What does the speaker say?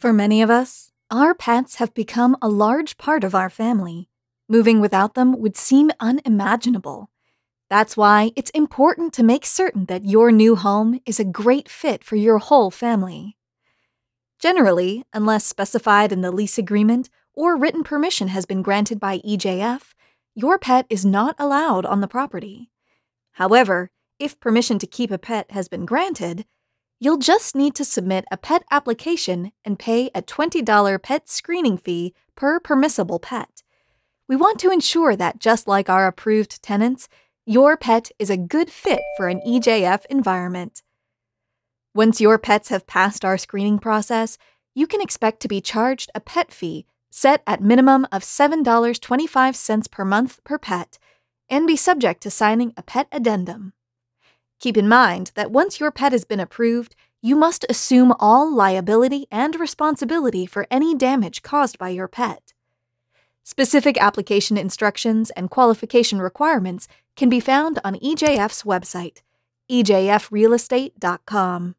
For many of us, our pets have become a large part of our family. Moving without them would seem unimaginable. That's why it's important to make certain that your new home is a great fit for your whole family. Generally, unless specified in the lease agreement or written permission has been granted by EJF, your pet is not allowed on the property. However, if permission to keep a pet has been granted, You'll just need to submit a pet application and pay a $20 pet screening fee per permissible pet. We want to ensure that, just like our approved tenants, your pet is a good fit for an EJF environment. Once your pets have passed our screening process, you can expect to be charged a pet fee set at minimum of $7.25 per month per pet and be subject to signing a pet addendum. Keep in mind that once your pet has been approved, you must assume all liability and responsibility for any damage caused by your pet. Specific application instructions and qualification requirements can be found on EJF's website, ejfrealestate.com.